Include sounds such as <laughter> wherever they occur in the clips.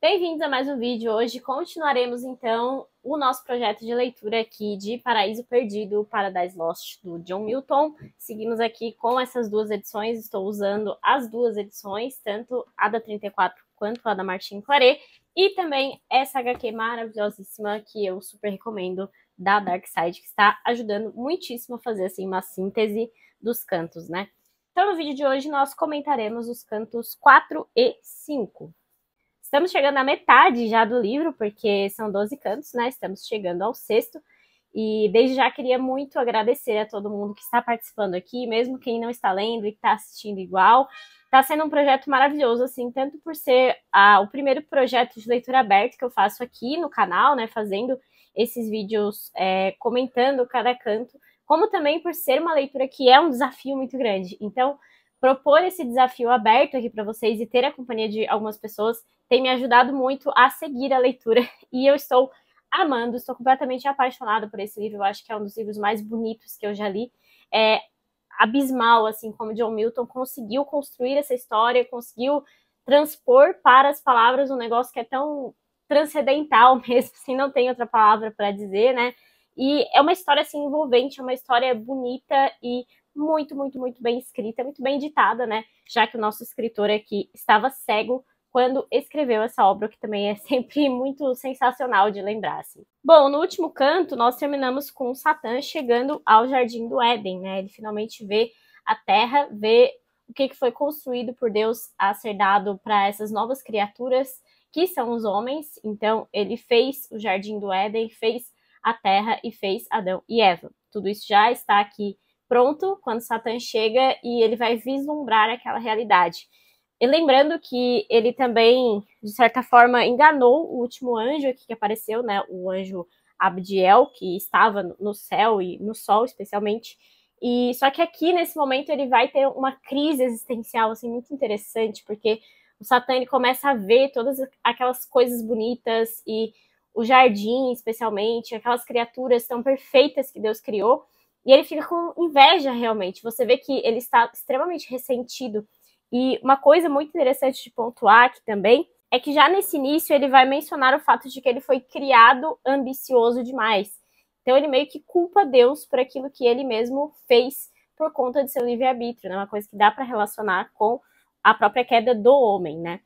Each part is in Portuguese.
Bem-vindos a mais um vídeo. Hoje continuaremos então o nosso projeto de leitura aqui de Paraíso Perdido, Paradise Lost do John Milton. Seguimos aqui com essas duas edições, estou usando as duas edições, tanto a da 34 quanto a da Martin Claret, e também essa HQ maravilhosíssima que eu super recomendo da Dark Side, que está ajudando muitíssimo a fazer assim uma síntese dos cantos, né? Então, no vídeo de hoje nós comentaremos os cantos 4 e 5. Estamos chegando à metade já do livro, porque são 12 cantos, né? Estamos chegando ao sexto. E desde já queria muito agradecer a todo mundo que está participando aqui, mesmo quem não está lendo e está assistindo igual. Está sendo um projeto maravilhoso, assim, tanto por ser a, o primeiro projeto de leitura aberta que eu faço aqui no canal, né? Fazendo esses vídeos é, comentando cada canto, como também por ser uma leitura que é um desafio muito grande. Então, propor esse desafio aberto aqui para vocês e ter a companhia de algumas pessoas tem me ajudado muito a seguir a leitura <laughs> e eu estou amando, estou completamente apaixonada por esse livro, eu acho que é um dos livros mais bonitos que eu já li. É abismal, assim, como John Milton conseguiu construir essa história, conseguiu transpor para as palavras um negócio que é tão transcendental <laughs> mesmo, assim, não tem outra palavra para dizer, né? E é uma história assim envolvente, é uma história bonita e muito, muito, muito bem escrita, muito bem ditada, né? Já que o nosso escritor aqui estava cego quando escreveu essa obra, que também é <laughs> sempre muito sensacional de lembrar. Assim. Bom, no último canto, nós terminamos com Satã chegando ao Jardim do Éden, né? Ele finalmente vê a terra, vê o que foi construído por Deus a ser dado para essas novas criaturas que são os homens. Então, ele fez o Jardim do Éden, fez a terra e fez Adão e Eva. Tudo isso já está aqui pronto quando Satã chega e ele vai vislumbrar aquela realidade. E lembrando que ele também, de certa forma, enganou o último anjo que apareceu, né? O anjo Abdiel, que estava no céu e no sol, especialmente. E só que aqui, nesse momento, ele vai ter uma crise existencial, assim, muito interessante, porque o Satã, ele começa a ver todas aquelas coisas bonitas e o jardim, especialmente, aquelas criaturas tão perfeitas que Deus criou, e ele fica com inveja, realmente. Você vê que ele está extremamente ressentido. E uma coisa muito interessante de pontuar aqui também é que já nesse início ele vai mencionar o fato de que ele foi criado ambicioso demais. Então ele meio que culpa Deus por aquilo que ele mesmo fez por conta de seu livre-arbítrio, né? Uma coisa que dá para relacionar com a própria queda do homem, né?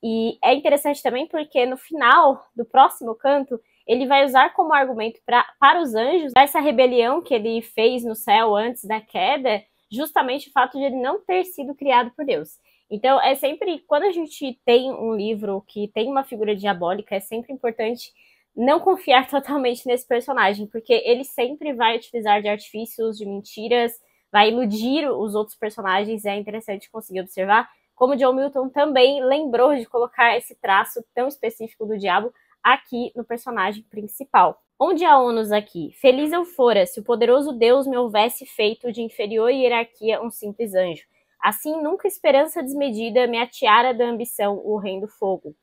E é interessante também porque no final do próximo canto ele vai usar como argumento pra, para os anjos essa rebelião que ele fez no céu antes da queda, justamente o fato de ele não ter sido criado por Deus. Então, é sempre, quando a gente tem um livro que tem uma figura diabólica, é sempre importante não confiar <laughs> totalmente nesse personagem, porque ele sempre vai utilizar de artifícios, de mentiras, vai iludir os outros personagens, é interessante conseguir observar. Como John Milton também lembrou de colocar esse traço tão específico do diabo aqui no personagem principal. Onde há ônus aqui? Feliz eu fora, se o poderoso Deus me houvesse feito de inferior hierarquia um simples anjo. Assim, nunca esperança desmedida me atiara da ambição o reino do fogo.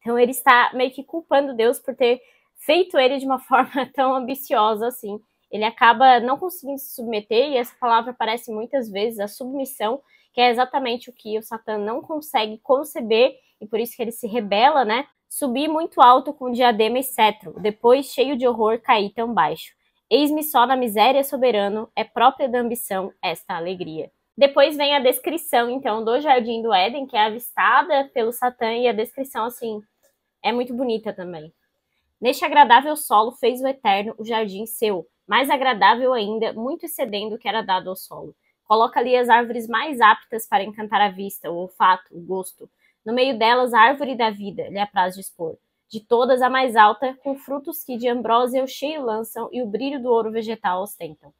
Então, ele está meio que culpando Deus por ter feito ele de uma <laughs> forma tão ambiciosa assim. Ele acaba não conseguindo se submeter, e essa palavra aparece muitas vezes, a submissão, que é exatamente o que o Satã não consegue conceber, e por isso que ele se rebela, né? Subi muito alto com diadema e cetro, depois, cheio de horror, caí tão baixo. Eis-me só na miséria soberano, é própria da ambição esta alegria. Depois vem a descrição, então, do Jardim do Éden, que é avistada pelo Satã, e a descrição, assim, é muito bonita também. Neste agradável solo fez o Eterno o jardim seu, mais agradável ainda, muito excedendo o que era dado ao solo. Coloca ali as árvores mais aptas para encantar a vista, o olfato, o gosto. No meio delas, a árvore da vida lhe apraz dispor. De todas, a mais alta, com frutos que de ambrósia o cheio lançam e o brilho do ouro vegetal ostentam.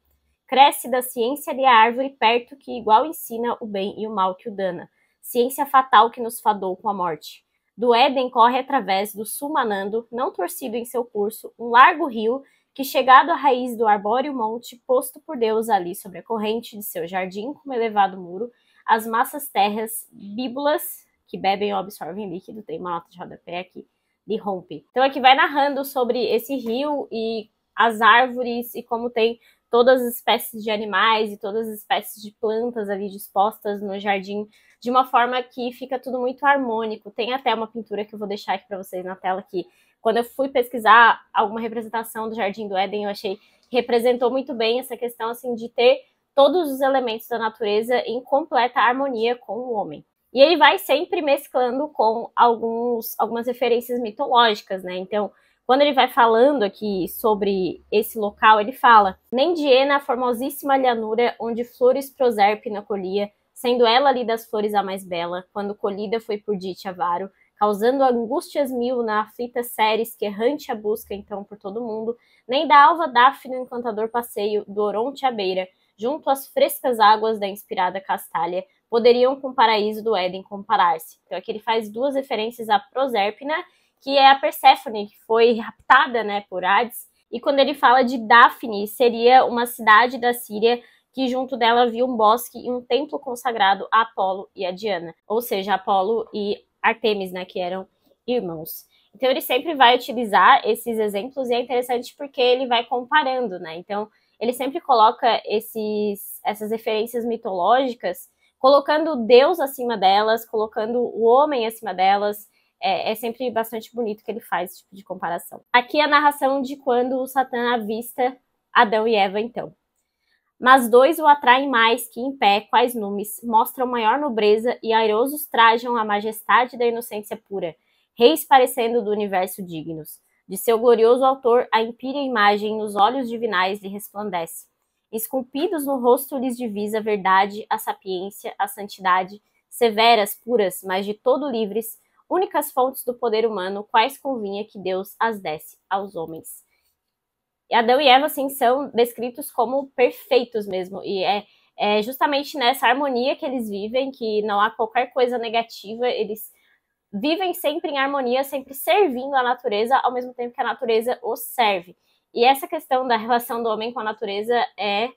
Cresce da ciência ali a árvore perto que igual ensina o bem e o mal que o dana. Ciência fatal que nos fadou com a morte. Do Éden corre através do sul manando, não torcido em seu curso, um largo rio que, chegado à raiz do arbóreo monte, posto por Deus ali sobre a corrente de seu jardim como elevado muro, as massas terras bíbulas que bebem ou absorvem líquido, tem uma nota de rodapé aqui, de rompe. Então aqui vai narrando sobre esse rio e as árvores e como tem todas as espécies de animais e todas as espécies de plantas ali dispostas no jardim de uma forma que fica tudo muito harmônico. Tem até uma pintura que eu vou deixar aqui para vocês na tela que quando eu fui pesquisar alguma representação do Jardim do Éden, eu achei que representou muito bem essa questão assim de ter todos os elementos da natureza em completa harmonia com o homem. E ele vai sempre mesclando com alguns, algumas referências mitológicas, né? Então, quando ele vai falando aqui sobre esse local, ele fala: nem Mendiena, a formosíssima llanura onde flores proserpina colhia, sendo ela ali das flores a mais bela, quando colhida foi por Dite Avaro, causando angústias mil na aflita Ceres, que é errante a busca então por todo mundo, nem da alva Daphne encantador passeio do Oronte à beira, junto às frescas águas da inspirada Castalha, poderiam com o paraíso do Éden comparar-se. Então aqui ele faz duas referências à Proserpina, que é a Perséfone, que foi raptada né, por Hades, e quando ele fala de Daphne, seria uma cidade da Síria que junto dela havia um bosque e um templo consagrado a Apolo e a Diana, ou seja, Apolo e Artemis, né, que eram irmãos. Então ele sempre vai utilizar esses exemplos e é interessante porque ele vai comparando, né? Então ele sempre coloca esses, essas referências mitológicas colocando Deus acima delas, colocando o homem acima delas. É, é, sempre bastante bonito que ele faz esse tipo de comparação. Aqui a narração de quando o Satã avista Adão e Eva, então. Mas dois o atraem mais que em pé, quais numes, mostram maior nobreza e airosos trajam a majestade da inocência pura, reis parecendo do universo dignos. De seu glorioso autor, a impíria imagem nos olhos divinais lhe resplandece. Esculpidos no rosto lhes divisa a verdade, a sapiência, a santidade, severas, puras, mas de todo livres, únicas fontes do poder humano, quais convinha que Deus as desse aos homens. E Adão e Eva, assim, são descritos como perfeitos mesmo, e é, é justamente nessa harmonia que eles vivem, que não há qualquer coisa negativa, eles vivem sempre em harmonia, sempre servindo a natureza, ao mesmo tempo que a natureza os serve. E essa questão da relação do homem com a natureza é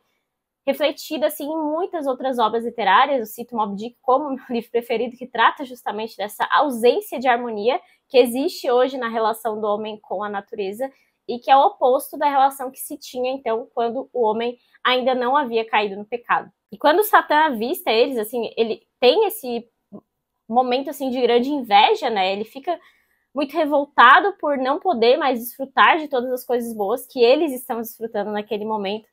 refletida assim em muitas outras obras literárias. Eu cito Moby Dick como <laughs> meu livro preferido, que trata justamente dessa ausência de harmonia que existe hoje na relação do homem com a natureza e que é o oposto da relação que se tinha então quando o homem ainda não havia caído no pecado. E quando Satã avista eles, assim, ele tem esse momento assim de grande inveja, né? Ele fica muito revoltado por não poder mais desfrutar de todas as coisas boas que eles estão desfrutando naquele momento.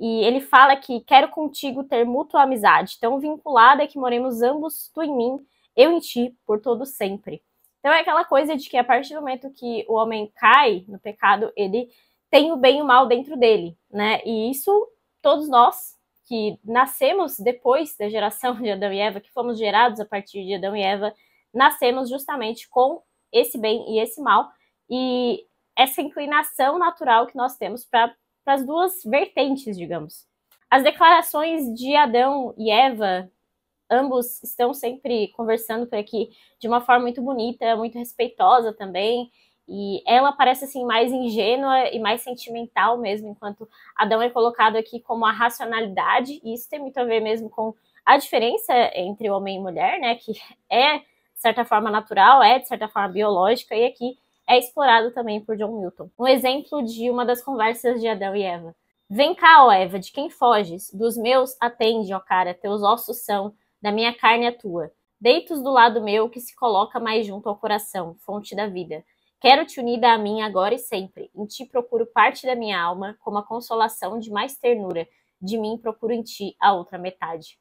E ele fala que quero contigo ter mútua amizade, tão vinculada que moremos ambos tu em mim, eu em ti, por todo sempre. Então é aquela coisa de que a partir do momento que o homem cai no pecado, ele tem o bem e o mal dentro dele, né? E isso todos nós que nascemos depois da geração de Adão e Eva, que fomos gerados a partir de Adão e Eva, nascemos justamente com esse bem e esse mal, e essa inclinação natural que nós temos para as duas vertentes, digamos. As declarações de Adão e Eva, ambos estão sempre conversando por aqui de uma forma muito bonita, muito respeitosa também, e ela parece assim mais ingênua e mais sentimental mesmo, enquanto Adão é colocado aqui como a racionalidade, e isso tem muito a ver mesmo com a diferença entre homem e mulher, né, que é de certa forma natural, é de certa forma biológica, e aqui é explorado também por John Milton. Um exemplo de uma das conversas de Adão e Eva. Vem cá, ó Eva, de quem foges? Dos meus atende, ó cara, teus ossos são, da minha carne a é tua. Deitos do lado meu que se coloca mais junto ao coração, fonte da vida. Quero te unida a mim agora e sempre. Em ti procuro parte da minha alma, como a consolação de mais ternura. De mim procuro em ti a outra metade.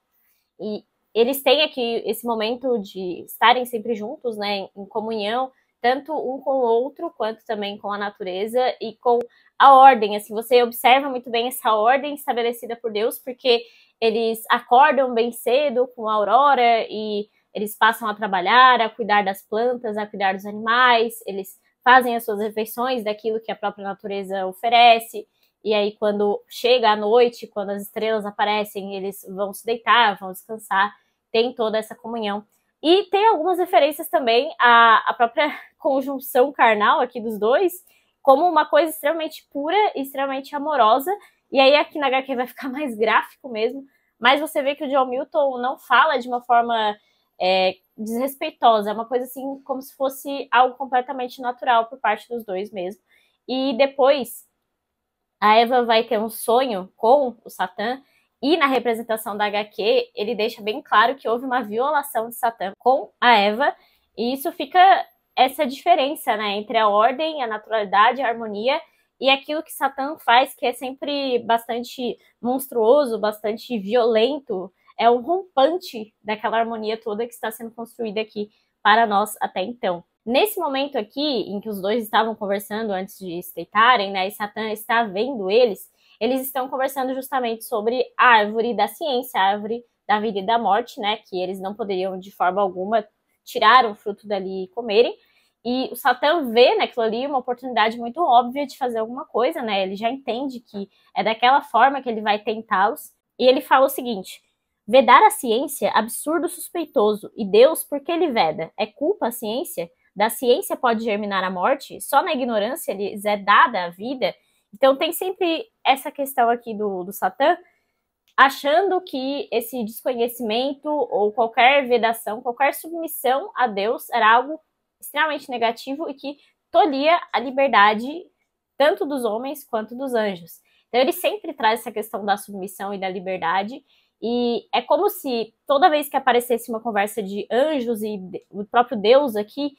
E eles têm aqui esse momento de estarem sempre juntos, né, em comunhão, tanto um com o outro, quanto também com a natureza e com a ordem. Assim, você observa muito bem essa ordem estabelecida por Deus, porque eles acordam bem cedo com a aurora e eles passam a trabalhar, a cuidar das plantas, a cuidar dos animais, eles fazem as suas refeições daquilo que a própria natureza oferece. E aí, quando chega a noite, quando as estrelas aparecem, eles vão se deitar, vão descansar tem toda essa comunhão. E tem algumas referências também à, à própria <laughs> conjunção carnal aqui dos dois, como uma coisa extremamente pura, extremamente amorosa. E aí aqui na HQ vai ficar <laughs> mais gráfico mesmo, mas você vê que o John Milton não fala de uma forma é, desrespeitosa, é uma coisa assim como se fosse algo completamente natural por parte dos dois mesmo. E depois a Eva vai ter um sonho com o Satã, e na representação da HQ, ele deixa bem claro que houve uma violação de Satã com a Eva, e isso fica essa diferença, né, entre a ordem, a naturalidade, a harmonia e aquilo que Satã faz, que é sempre bastante monstruoso, bastante violento, é o um rompante daquela harmonia toda que está sendo construída aqui para nós até então. Nesse momento aqui, em que os dois estavam conversando antes de se deitarem, né, e Satã está vendo eles, eles estão conversando justamente sobre a árvore da ciência, a árvore da vida e da morte, né? Que eles não poderiam de forma alguma tirar o fruto dali e comerem. E o Satã vê naquilo ali uma oportunidade muito óbvia de fazer alguma coisa, né? Ele já entende que é daquela forma que ele vai tentá-los. E ele fala o seguinte: vedar a ciência, absurdo suspeitoso. E Deus, por que ele veda? É culpa a ciência? Da ciência pode germinar a morte? Só na ignorância lhes é dada a vida? Então tem sempre essa questão aqui do, do Satã, achando que esse desconhecimento ou qualquer vedação, qualquer submissão a Deus era algo extremamente negativo e que tolhia a liberdade tanto dos homens quanto dos anjos. Então ele sempre traz essa questão da submissão e da liberdade e é como se toda vez que aparecesse uma conversa de anjos e o próprio Deus aqui,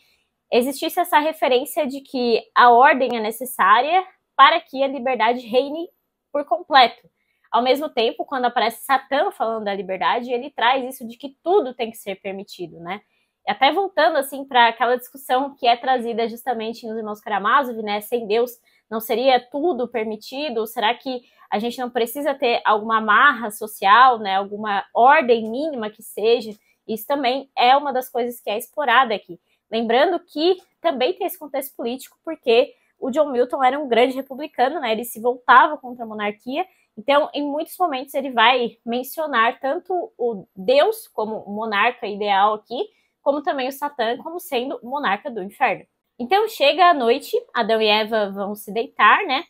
existisse essa referência de que a ordem é necessária, para que a liberdade reine por completo. Ao mesmo tempo, quando aparece Satã falando da liberdade, ele traz isso de que tudo tem que ser permitido, né? Até voltando assim para aquela discussão que é trazida justamente nos irmãos Karamazov, né? Sem Deus não seria tudo permitido? Será que a gente não precisa ter alguma amarra social, né? Alguma ordem mínima que seja? Isso também é uma das coisas que é explorada aqui. Lembrando que também tem esse contexto político, porque o John Milton era um grande republicano, né? Ele se voltava contra a monarquia. Então, em muitos momentos, ele vai mencionar tanto o Deus como monarca ideal aqui, como também o Satã como sendo monarca do inferno. Então, chega a noite, Adão e Eva vão se deitar, né?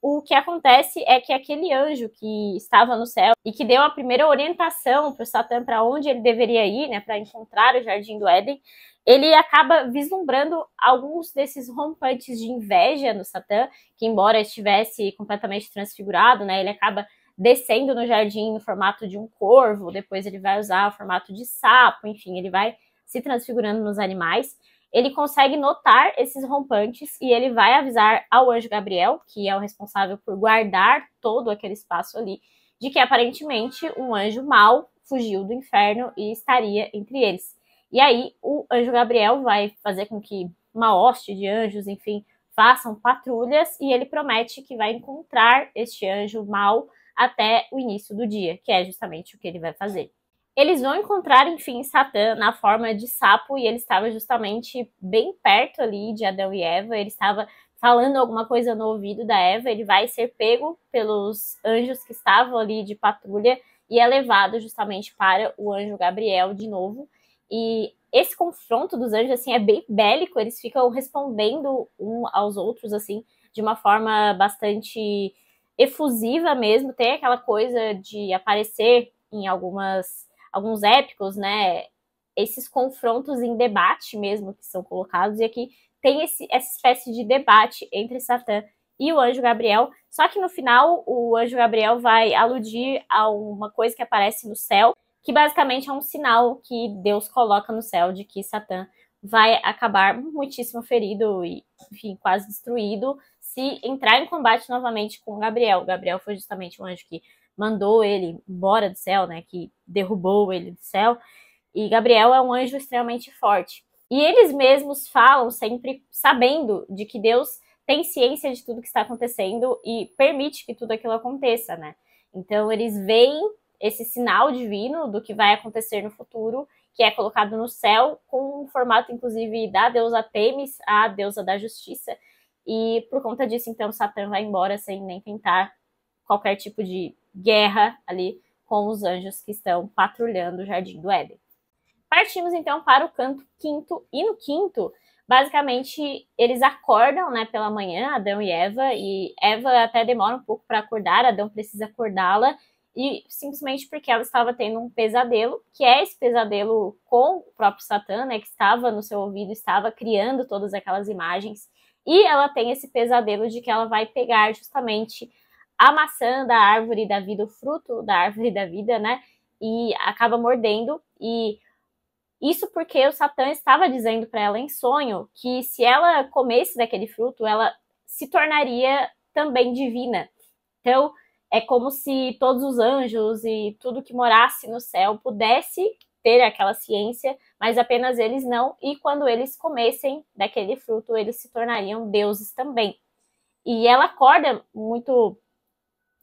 O que acontece é que aquele anjo que estava no céu e que deu a primeira orientação para o Satã para onde ele deveria ir, né, para encontrar o jardim do Éden, ele acaba vislumbrando alguns desses rompantes de inveja no Satã, que embora estivesse completamente transfigurado, né, ele acaba descendo no jardim no formato de um corvo, depois ele vai usar o formato de sapo, enfim, ele vai se transfigurando nos animais. Ele consegue notar esses rompantes e ele vai avisar ao anjo Gabriel, que é o responsável por guardar todo aquele espaço ali, de que aparentemente um anjo mau fugiu do inferno e estaria entre eles. E aí o anjo Gabriel vai fazer com que uma hoste de anjos, enfim, façam patrulhas e ele promete que vai encontrar este anjo mal até o início do dia, que é justamente o que ele vai fazer. Eles vão encontrar, enfim, Satã na forma de sapo e ele estava justamente bem perto ali de Adão e Eva, ele estava falando alguma coisa no ouvido da Eva, ele vai ser pego pelos anjos que estavam ali de patrulha e é levado justamente para o anjo Gabriel de novo. E esse confronto dos anjos, assim, é bem bélico, eles ficam respondendo um aos outros, assim, de uma forma bastante efusiva mesmo, tem aquela coisa de aparecer em algumas alguns épicos, né, esses confrontos em debate mesmo que são colocados e aqui tem esse, essa espécie de debate entre Satã e o anjo Gabriel, só que no final o anjo Gabriel vai aludir a uma coisa que aparece no céu, que basicamente é um sinal que Deus coloca no céu de que Satã vai acabar muitíssimo ferido e, enfim, quase destruído se entrar em combate novamente com Gabriel. Gabriel foi justamente um anjo que mandou ele embora do céu, né, que derrubou ele do céu. E Gabriel é um anjo extremamente forte. E eles mesmos falam sempre sabendo de que Deus tem ciência de tudo que está acontecendo e permite que tudo aquilo aconteça, né? Então eles veem esse sinal divino do que vai acontecer no futuro, que é colocado no céu, com um formato, inclusive, da deusa Temis, a deusa da justiça. E por conta disso, então, Satã vai embora sem nem tentar qualquer tipo de guerra ali com os anjos que estão patrulhando o Jardim do Éden. Partimos então para o canto quinto, e no quinto, basicamente, eles acordam né, pela manhã, Adão e Eva, e Eva até demora um pouco para acordar, Adão precisa acordá-la, e simplesmente porque ela estava tendo um pesadelo, que é esse pesadelo com o próprio Satã, né, que estava no seu ouvido, estava criando todas aquelas imagens, e ela tem esse pesadelo de que ela vai pegar justamente a maçã da árvore da vida, o fruto da árvore da vida, né, e acaba mordendo e isso porque o Satã estava dizendo para ela em sonho que se ela comesse daquele fruto, ela se tornaria também divina. Então, é como se todos os anjos e tudo que morasse no céu pudesse ter aquela ciência, mas apenas eles não, e quando eles comessem daquele fruto, eles se tornariam deuses também. E ela acorda muito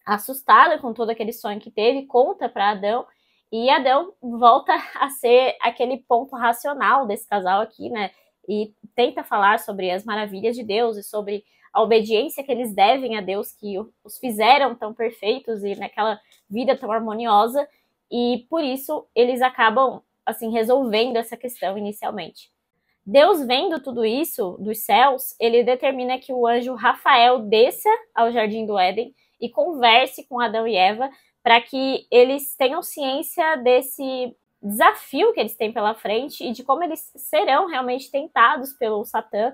assustada com todo aquele sonho que teve, conta para Adão, e Adão volta <laughs> a ser aquele ponto racional desse casal aqui, né? E tenta falar sobre as maravilhas de Deus e sobre a obediência que eles devem a Deus, que os fizeram tão perfeitos e naquela vida tão harmoniosa, e por isso eles acabam assim resolvendo essa questão inicialmente. Deus vendo tudo isso dos céus, ele determina que o anjo Rafael desça ao jardim do Éden e converse com Adão e Eva para que eles tenham ciência desse desafio que eles têm pela frente e de como eles serão realmente tentados pelo Satã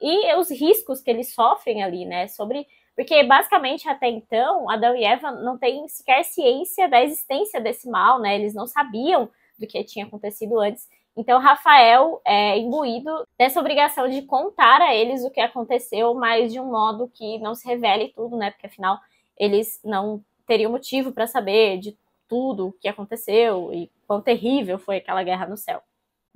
e os riscos que eles sofrem ali, né? Sobre porque basicamente até então Adão e Eva não têm sequer ciência da existência desse mal, né? Eles não sabiam do que tinha acontecido antes. Então Rafael é imbuído dessa obrigação de contar a eles o que aconteceu, mas de um modo que não se revele tudo, né? Porque afinal eles não teriam motivo para saber de tudo o que aconteceu e quão terrível foi aquela guerra no céu.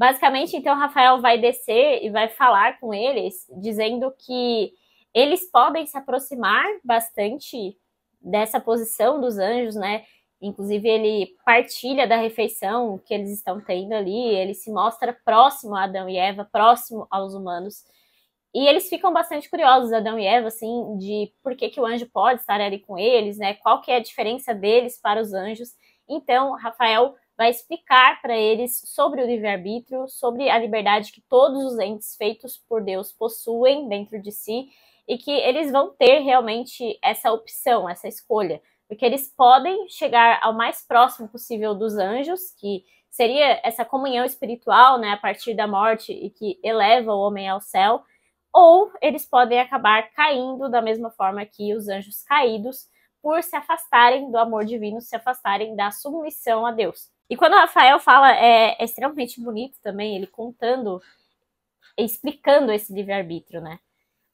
Basicamente, então, Rafael vai descer e vai falar com eles, dizendo que eles podem se aproximar bastante dessa posição dos anjos, né? Inclusive, ele partilha da refeição que eles estão tendo ali, ele se mostra próximo a Adão e Eva, próximo aos humanos. E eles ficam bastante curiosos, Adão e Eva, assim, de por que, que o anjo pode estar ali com eles, né? Qual que é a diferença deles para os anjos. Então, Rafael vai explicar para eles sobre o livre-arbítrio, sobre a liberdade que todos os entes feitos por Deus possuem dentro de si e que eles vão ter realmente essa opção, essa escolha, porque eles podem chegar ao mais próximo possível dos anjos, que seria essa comunhão espiritual, né, a partir da morte e que eleva o homem ao céu, ou eles podem acabar caindo da mesma forma que os anjos caídos, por se afastarem do amor divino, se afastarem da submissão a Deus. E quando o Rafael fala, é, é extremamente bonito também, ele contando, explicando esse livre-arbítrio, né?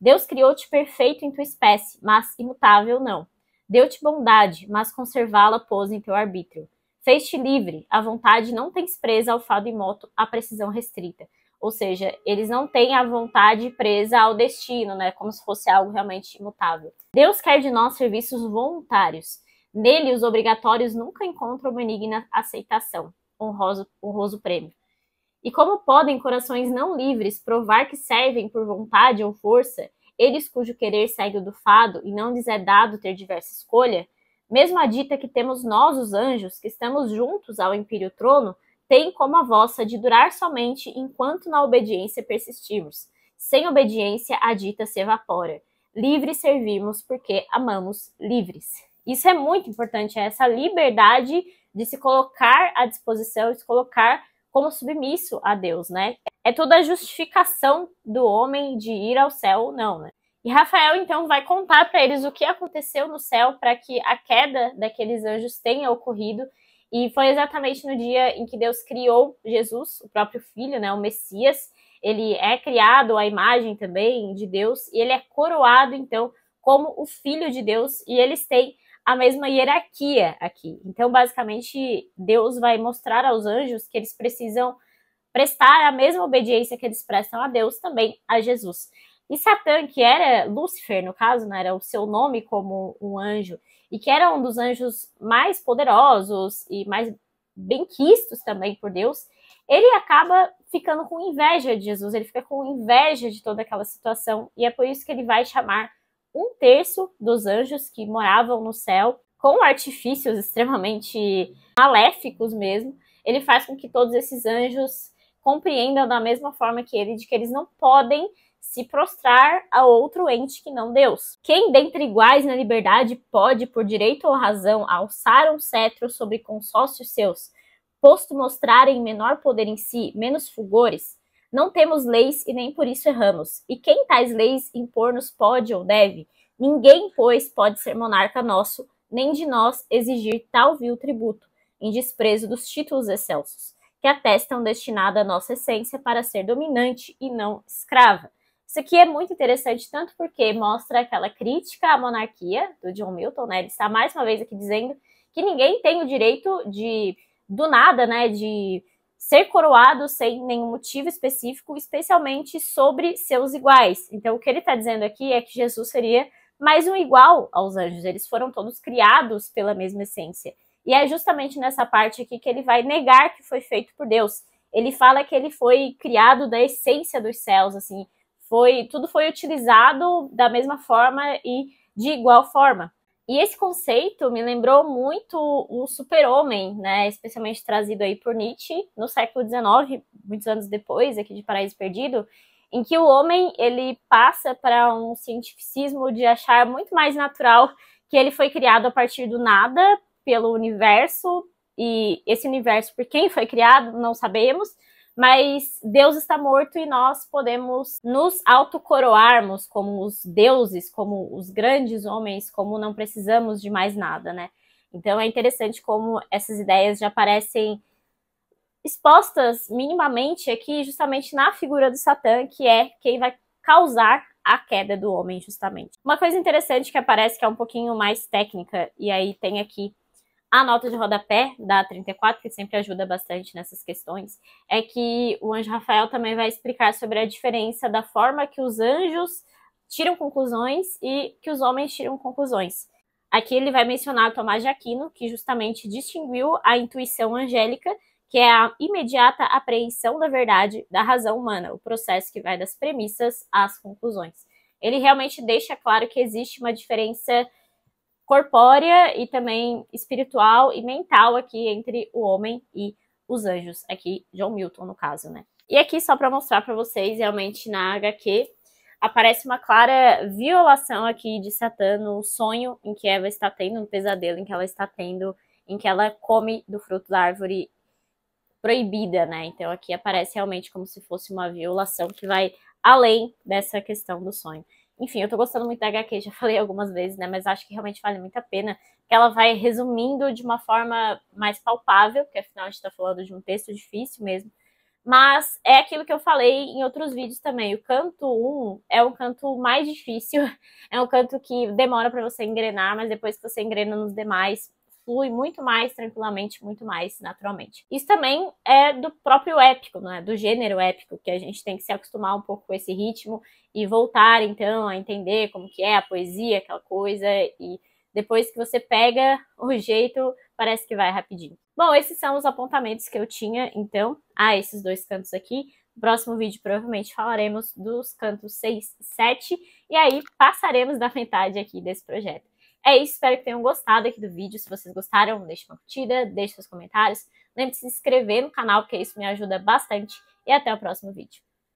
Deus criou-te perfeito em tua espécie, mas imutável não. Deu-te bondade, mas conservá-la pôs em teu arbítrio. Fez-te livre, a vontade não tens presa ao fado imoto, à precisão restrita. Ou seja, eles não têm a vontade presa ao destino, né? Como se fosse algo realmente imutável. Deus quer de nós serviços voluntários. Nele, os obrigatórios nunca encontram benigna aceitação, honroso, honroso prêmio. E como podem corações não livres provar que servem por vontade ou força, eles cujo querer segue o do fado e não lhes é dado ter diversa escolha, mesmo a dita que temos nós, os anjos, que estamos juntos ao impírio trono, tem como a vossa de durar somente enquanto na obediência persistimos. Sem obediência, a dita se evapora. Livres servimos porque amamos livres. Isso é muito importante, é essa liberdade de se colocar à disposição, de se colocar como submisso a Deus, né? É toda a justificação do homem de ir ao céu ou não, né? E Rafael então vai contar para eles o que aconteceu no céu para que a queda daqueles anjos tenha ocorrido. E foi exatamente no dia em que Deus criou Jesus, o próprio filho, né, o Messias. Ele é criado à imagem também de Deus e ele é coroado então como o filho de Deus e eles têm a mesma hierarquia aqui. Então, basicamente, Deus vai mostrar aos anjos que eles precisam prestar a mesma obediência que eles prestam a Deus também a Jesus. E Satã, que era Lúcifer, no caso, né, era o seu nome como um anjo, e que era um dos anjos mais poderosos e mais benquistos também por Deus, ele acaba ficando com inveja de Jesus, ele fica com inveja de toda aquela situação, e é por isso que ele vai chamar um terço dos anjos que moravam no céu, com artifícios extremamente maléficos mesmo, ele faz com que todos esses anjos compreendam da mesma forma que ele, de que eles não podem se prostrar a outro ente que não Deus. Quem dentre iguais na liberdade pode, por direito ou razão, alçar um cetro sobre consórcios seus, posto mostrarem menor poder em si, menos fulgores, não temos leis e nem por isso erramos. E quem tais leis impor-nos pode ou deve? Ninguém, pois, pode ser monarca nosso, nem de nós exigir tal vil tributo, em desprezo dos títulos excelsos, que atestam destinada a nossa essência para ser dominante e não escrava. Isso aqui é muito interessante, tanto porque mostra aquela crítica à monarquia do John Milton, né? Ele está mais uma vez aqui dizendo que ninguém tem o direito de, do nada, né, de ser coroado sem nenhum motivo específico, especialmente sobre seus iguais. Então, o que ele está dizendo aqui é que Jesus seria mais um igual aos anjos, eles foram todos criados pela mesma essência. E é justamente nessa parte aqui que ele vai negar que foi feito por Deus. Ele fala que ele foi criado da essência dos céus, assim, foi tudo foi utilizado da mesma forma e de igual forma. E esse conceito me lembrou muito o super-homem, né? Especialmente trazido aí por Nietzsche no século XIX, muitos anos depois, aqui de Paraíso Perdido, em que o homem ele passa para um cientificismo de achar muito mais natural que ele foi criado a partir do nada pelo universo e esse universo por quem foi criado não sabemos mas Deus está morto e nós podemos nos autocoroarmos como os deuses, como os grandes homens, como não precisamos de mais nada, né? Então é interessante como essas ideias já aparecem expostas minimamente aqui, justamente na figura do Satã, que é quem vai causar a queda do homem, justamente. Uma coisa interessante que aparece que é um pouquinho mais técnica, e aí tem aqui a nota de rodapé da 34, que sempre ajuda bastante nessas questões, é que o anjo Rafael também vai explicar sobre a diferença da forma que os anjos tiram conclusões e que os homens tiram conclusões. Aqui ele vai mencionar Tomás de Aquino, que justamente distinguiu a intuição angélica, que é a imediata apreensão da verdade da razão humana, o processo que vai das premissas às conclusões. Ele realmente deixa claro que existe uma diferença corpórea e também espiritual e mental aqui entre o homem e os anjos, aqui John Milton no caso, né? E aqui só para mostrar para vocês, realmente na HQ aparece uma clara violação aqui de Satã no sonho em que Eva está tendo, no pesadelo em que ela está tendo, em que ela come do fruto da árvore proibida, né? Então aqui aparece realmente como se fosse uma violação que vai além dessa questão do sonho. Enfim, eu tô gostando muito da HQ, já <laughs> falei algumas vezes, né? Mas acho que realmente vale muito a pena. Que ela vai resumindo de uma forma mais palpável, porque afinal a gente tá falando de um texto difícil mesmo. Mas é aquilo que eu falei em outros vídeos também. O canto 1 é o canto mais difícil, <laughs> é um canto que demora para você engrenar, mas depois que você engrena nos demais, flui muito mais tranquilamente, muito mais naturalmente. Isso também é do próprio épico, né? Do gênero épico, que a gente tem que se acostumar um pouco com esse ritmo e voltar então a entender como que é a poesia, aquela coisa, e depois que você pega <laughs> o jeito, parece que vai rapidinho. Bom, esses são os apontamentos que eu tinha, então, a ah, esses dois cantos aqui. No próximo vídeo provavelmente falaremos dos cantos 6 e 7, e aí passaremos da metade aqui desse projeto. É isso, espero que tenham gostado aqui do vídeo. Se vocês gostaram, deixe uma curtida, deixe seus comentários. Lembre-se de se inscrever no canal, porque isso me ajuda bastante. E até o próximo vídeo.